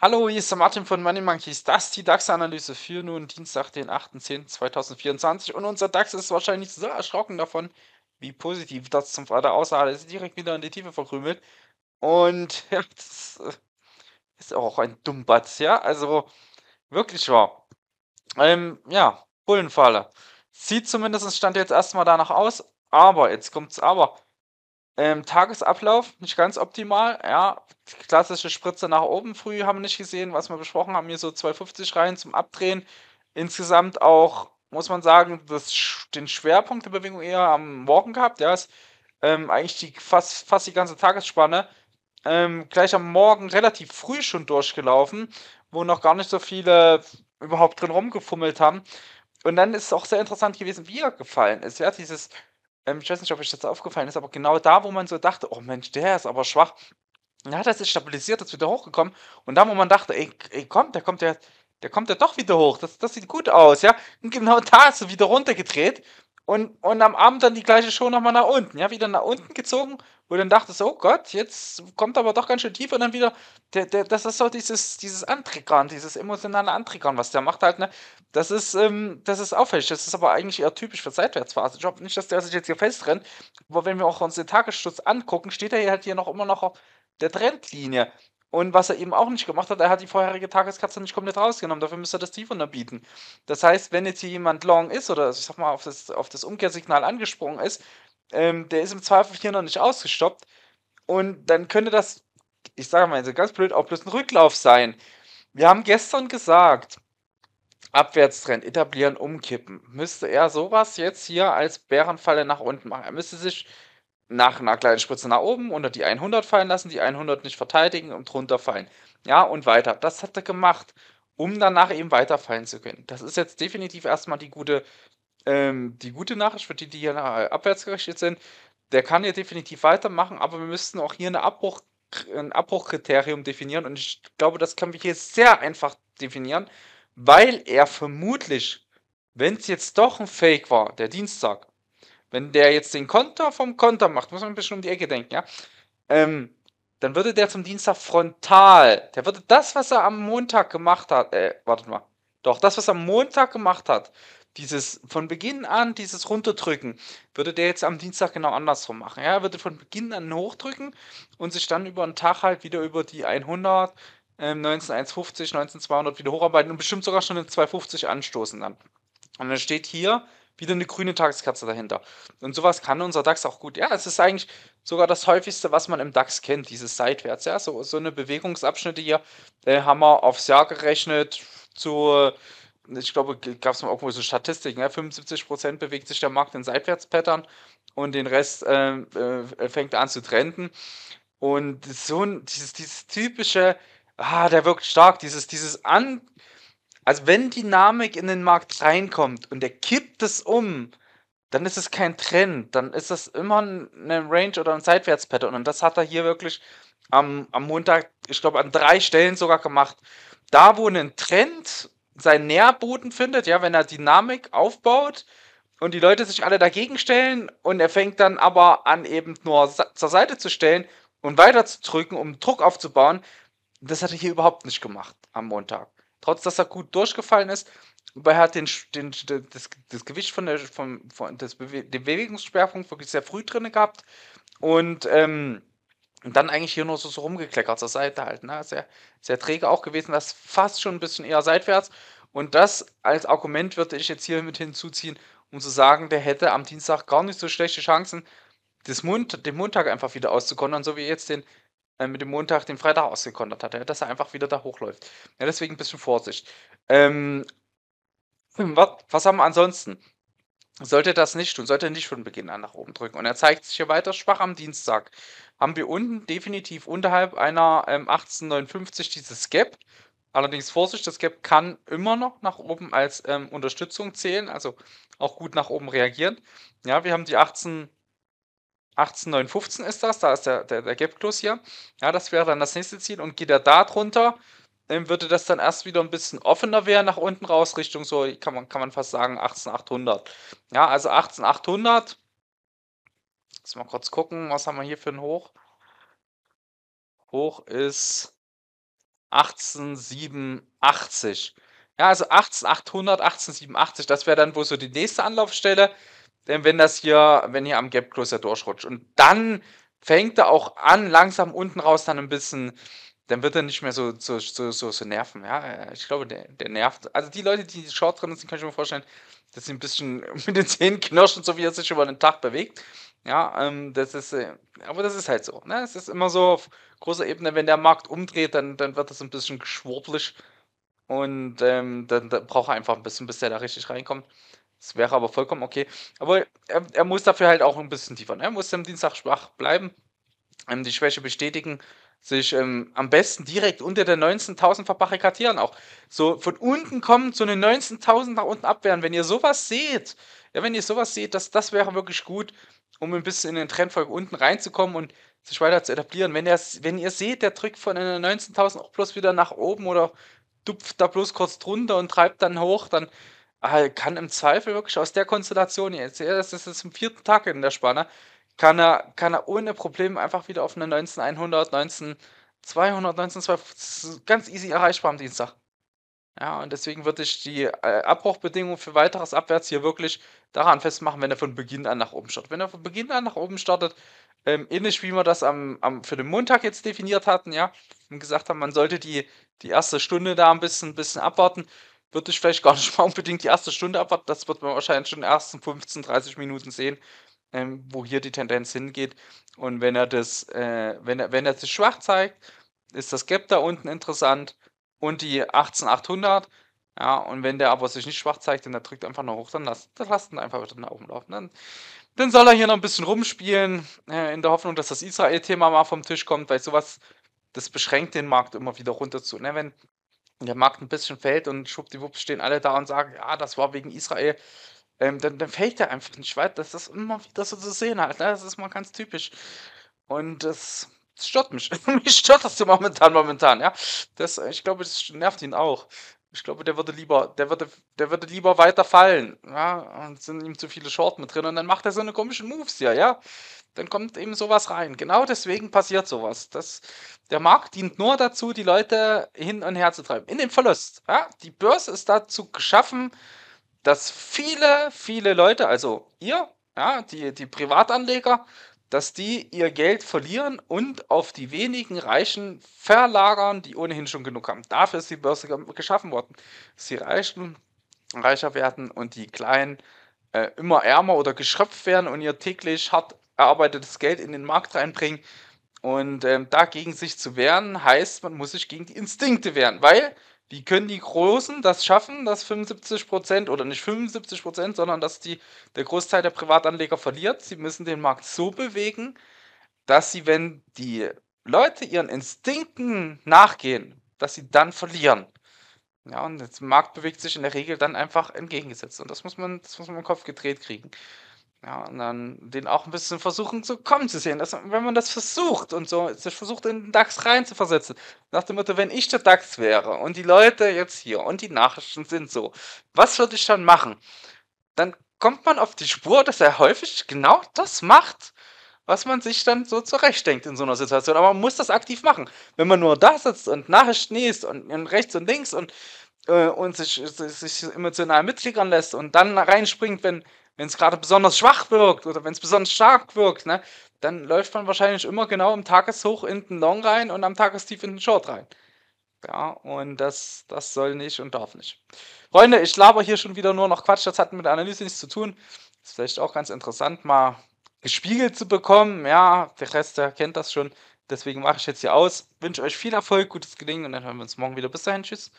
Hallo, hier ist der Martin von Money Monkeys. Das ist die DAX-Analyse für nun Dienstag, den 8.10.2024. Und unser DAX ist wahrscheinlich so erschrocken davon, wie positiv das zum Freitag aussah. Er ist direkt wieder in die Tiefe verkrümelt. Und ja, das ist auch ein Dummbatz, ja? Also wirklich wahr. Ähm, ja, Bullenfalle. Sieht zumindest Stand jetzt erstmal danach aus. Aber, jetzt kommt's aber. Ähm, Tagesablauf nicht ganz optimal. Ja, klassische Spritze nach oben früh haben wir nicht gesehen, was wir besprochen haben. Hier so 250 rein zum Abdrehen. Insgesamt auch, muss man sagen, das, den Schwerpunkt der Bewegung eher am Morgen gehabt. Ja, ist ähm, eigentlich die, fast, fast die ganze Tagesspanne. Ähm, gleich am Morgen relativ früh schon durchgelaufen, wo noch gar nicht so viele überhaupt drin rumgefummelt haben. Und dann ist es auch sehr interessant gewesen, wie er gefallen ist. Ja, dieses ähm, ich weiß nicht, ob euch das aufgefallen ist, aber genau da, wo man so dachte, oh Mensch, der ist aber schwach, dann hat er sich stabilisiert, ist wieder hochgekommen. Und da, wo man dachte, ey, ey komm, der kommt ja, der kommt ja doch wieder hoch, das, das sieht gut aus, ja. Und genau da ist er wieder runtergedreht und, und am Abend dann die gleiche Show nochmal nach unten. Ja, wieder nach unten gezogen, wo dann dachtest, oh Gott, jetzt kommt aber doch ganz schön tief und dann wieder, der, der, das ist so dieses, dieses Antriggern, dieses emotionale Antriggern, was der macht halt, ne? Das ist, ähm, das ist auffällig. Das ist aber eigentlich eher typisch für Seitwärtsphase. Ich hoffe nicht, dass der sich jetzt hier festrennt, aber wenn wir auch uns den Tagessturz angucken, steht er hier halt hier noch immer noch auf der Trendlinie. Und was er eben auch nicht gemacht hat, er hat die vorherige Tageskatze nicht komplett rausgenommen. Dafür müsste er das Tief unterbieten. Das heißt, wenn jetzt hier jemand long ist oder ich sag mal auf das, auf das Umkehrsignal angesprungen ist, ähm, der ist im Zweifel hier noch nicht ausgestoppt. Und dann könnte das, ich sage mal ganz blöd, auch bloß ein Rücklauf sein. Wir haben gestern gesagt, Abwärtstrend etablieren, umkippen. Müsste er sowas jetzt hier als Bärenfalle nach unten machen. Er müsste sich nach einer kleinen Spritze nach oben, unter die 100 fallen lassen, die 100 nicht verteidigen und drunter fallen. Ja, und weiter. Das hat er gemacht, um danach eben weiterfallen zu können. Das ist jetzt definitiv erstmal die gute, ähm, die gute Nachricht für die, die hier äh, abwärts gerichtet sind. Der kann hier definitiv weitermachen, aber wir müssten auch hier eine Abbruch, ein Abbruchkriterium definieren und ich glaube, das können wir hier sehr einfach definieren, weil er vermutlich, wenn es jetzt doch ein Fake war, der Dienstag, wenn der jetzt den Konter vom Konter macht, muss man ein bisschen um die Ecke denken, ja. Ähm, dann würde der zum Dienstag frontal. Der würde das, was er am Montag gemacht hat, äh, wartet mal. Doch, das, was er am Montag gemacht hat, dieses von Beginn an, dieses Runterdrücken, würde der jetzt am Dienstag genau andersrum machen. Ja, er würde von Beginn an hochdrücken und sich dann über den Tag halt wieder über die 100, ähm, 19, 150, wieder hocharbeiten und bestimmt sogar schon eine 250 anstoßen dann. Und dann steht hier, wieder eine grüne Tageskerze dahinter. Und sowas kann unser DAX auch gut. Ja, es ist eigentlich sogar das häufigste, was man im DAX kennt, dieses Seitwärts. Ja, so, so eine Bewegungsabschnitte hier äh, haben wir aufs Jahr gerechnet zu, ich glaube, gab es mal irgendwo so Statistiken, ja, 75% bewegt sich der Markt in Seitwärtspattern und den Rest äh, äh, fängt an zu trenden. Und so ein, dieses, dieses typische, ah, der wirkt stark, dieses, dieses an also wenn Dynamik in den Markt reinkommt und er kippt es um, dann ist es kein Trend, dann ist es immer eine Range oder ein Seitwärtspattern. Und das hat er hier wirklich am, am Montag, ich glaube, an drei Stellen sogar gemacht. Da, wo ein Trend seinen Nährboden findet, ja, wenn er Dynamik aufbaut und die Leute sich alle dagegen stellen und er fängt dann aber an, eben nur zur Seite zu stellen und weiter zu drücken, um Druck aufzubauen, das hat er hier überhaupt nicht gemacht am Montag trotz dass er gut durchgefallen ist, aber er hat den, den, das, das Gewicht von der, vom, von das Bewe den Bewegungssperrpunkt wirklich sehr früh drin gehabt und ähm, dann eigentlich hier nur so, so rumgekleckert zur Seite halt. Ne? Sehr, sehr träge auch gewesen, das fast schon ein bisschen eher seitwärts. Und das als Argument würde ich jetzt hier mit hinzuziehen, um zu sagen, der hätte am Dienstag gar nicht so schlechte Chancen, des Mund, den Montag einfach wieder auszukonnern, so wie jetzt den, äh, mit dem Montag den Freitag ausgekontert hat, ja, dass er einfach wieder da hochläuft. Ja, deswegen ein bisschen Vorsicht. Ähm, was, was haben wir ansonsten? Sollte das nicht tun, sollte er nicht von Beginn an nach oben drücken. Und er zeigt sich hier weiter schwach am Dienstag. Haben wir unten definitiv unterhalb einer ähm, 1859 dieses Gap. Allerdings Vorsicht, das Gap kann immer noch nach oben als ähm, Unterstützung zählen, also auch gut nach oben reagieren. Ja, wir haben die 18, 18915 ist das, da ist der, der, der Gap Close hier. Ja, das wäre dann das nächste Ziel. Und geht er da drunter, würde das dann erst wieder ein bisschen offener werden nach unten raus, Richtung so, kann man, kann man fast sagen, 18800. Ja, also 18800. Lass mal kurz gucken, was haben wir hier für ein Hoch? Hoch ist 18,87. Ja, also 18800, 18,87, das wäre dann wohl so die nächste Anlaufstelle denn wenn das hier, wenn hier am Gap Closer durchrutscht. Und dann fängt er auch an, langsam unten raus dann ein bisschen, dann wird er nicht mehr so, so, so, so, so nerven. Ja, ich glaube, der, der nervt. Also die Leute, die Short drin sind, kann ich mir vorstellen, dass sie ein bisschen mit den Zähnen knirschen, so wie er sich über den Tag bewegt. Ja, ähm, das ist, äh, aber das ist halt so. Ne? Es ist immer so auf großer Ebene, wenn der Markt umdreht, dann, dann wird das ein bisschen geschwurblich. Und ähm, dann, dann braucht er einfach ein bisschen, bis der da richtig reinkommt. Das wäre aber vollkommen okay. Aber er, er, muss dafür halt auch ein bisschen tiefer. Ne? Er muss am Dienstag schwach bleiben, ähm, die Schwäche bestätigen, sich ähm, am besten direkt unter der 19.000 verbarrikadieren. Auch so von unten kommen so eine 19.000 nach unten abwehren. Wenn ihr sowas seht, ja, wenn ihr sowas seht, das, das wäre wirklich gut, um ein bisschen in den Trendfolge unten reinzukommen und sich weiter zu etablieren. Wenn, wenn ihr seht, der drückt von einer 19.000 auch bloß wieder nach oben oder dupft da bloß kurz drunter und treibt dann hoch, dann Ah, kann im Zweifel wirklich aus der Konstellation jetzt, ja, ist jetzt im vierten Tag in der Spanne, kann er, kann er ohne Probleme einfach wieder auf eine 19100, 19200, 19250 ganz easy erreichbar am Dienstag. Ja, und deswegen würde ich die äh, Abbruchbedingungen für weiteres Abwärts hier wirklich daran festmachen, wenn er von Beginn an nach oben startet. Wenn er von Beginn an nach oben startet, ähm, ähnlich wie wir das am, am, für den Montag jetzt definiert hatten, ja, und gesagt haben, man sollte die, die erste Stunde da ein bisschen, ein bisschen abwarten würde ich vielleicht gar nicht mal unbedingt die erste Stunde abwarten. Das wird man wahrscheinlich schon in den ersten 15, 30 Minuten sehen, ähm, wo hier die Tendenz hingeht. Und wenn er das, äh, wenn er, wenn er sich schwach zeigt, ist das Gap da unten interessant und die 18800. Ja, und wenn der aber sich nicht schwach zeigt und der drückt einfach noch hoch, dann lasst, dann lasst ihn einfach wieder nach oben laufen. Dann, dann soll er hier noch ein bisschen rumspielen, äh, in der Hoffnung, dass das Israel-Thema mal vom Tisch kommt, weil sowas, das beschränkt den Markt immer wieder runter zu. Ne? Wenn, der Markt ein bisschen fällt und schwuppdiwupps stehen alle da und sagen, ja, das war wegen Israel, ähm, dann, dann fällt der einfach nicht weit. Das ist immer wieder so zu sehen halt. Ne? Das ist mal ganz typisch. Und das, das stört mich. mich stört das so momentan, momentan, ja. Das, ich glaube, das nervt ihn auch. Ich glaube, der würde lieber, der würde, der würde lieber weiter fallen, ja. Und sind ihm zu viele Short mit drin und dann macht er so eine komischen Moves hier, ja dann kommt eben sowas rein. Genau deswegen passiert sowas. Das, der Markt dient nur dazu, die Leute hin und her zu treiben. In den Verlust. Ja? Die Börse ist dazu geschaffen, dass viele, viele Leute, also ihr, ja, die, die Privatanleger, dass die ihr Geld verlieren und auf die wenigen Reichen verlagern, die ohnehin schon genug haben. Dafür ist die Börse geschaffen worden. Dass die Reichen reicher werden und die Kleinen äh, immer ärmer oder geschröpft werden und ihr täglich hart erarbeitetes Geld in den Markt reinbringen. Und ähm, dagegen sich zu wehren, heißt, man muss sich gegen die Instinkte wehren, weil wie können die Großen das schaffen, dass 75 oder nicht 75 sondern dass die, der Großteil der Privatanleger verliert? Sie müssen den Markt so bewegen, dass sie, wenn die Leute ihren Instinkten nachgehen, dass sie dann verlieren. Ja, und der Markt bewegt sich in der Regel dann einfach entgegengesetzt. Und das muss man, das muss man im Kopf gedreht kriegen. Ja, und dann den auch ein bisschen versuchen zu kommen zu sehen. Dass, wenn man das versucht und so, sich versucht, in den DAX rein zu versetzen, Nach dem Motto, wenn ich der DAX wäre und die Leute jetzt hier und die Nachrichten sind so, was würde ich dann machen? Dann kommt man auf die Spur, dass er häufig genau das macht, was man sich dann so zurechtdenkt in so einer Situation. Aber man muss das aktiv machen. Wenn man nur da sitzt und Nachrichten liest und, und rechts und links und, äh, und sich, sich, sich emotional mitflickern lässt und dann reinspringt, wenn wenn es gerade besonders schwach wirkt oder wenn es besonders stark wirkt, ne, dann läuft man wahrscheinlich immer genau im Tageshoch in den Long rein und am Tagestief in den Short rein. Ja, und das, das soll nicht und darf nicht. Freunde, ich laber hier schon wieder nur noch Quatsch, das hat mit der Analyse nichts zu tun. Ist vielleicht auch ganz interessant, mal gespiegelt zu bekommen. Ja, der Rest, der kennt das schon. Deswegen mache ich jetzt hier aus. Wünsche euch viel Erfolg, gutes Gelingen und dann hören wir uns morgen wieder. Bis dahin, tschüss.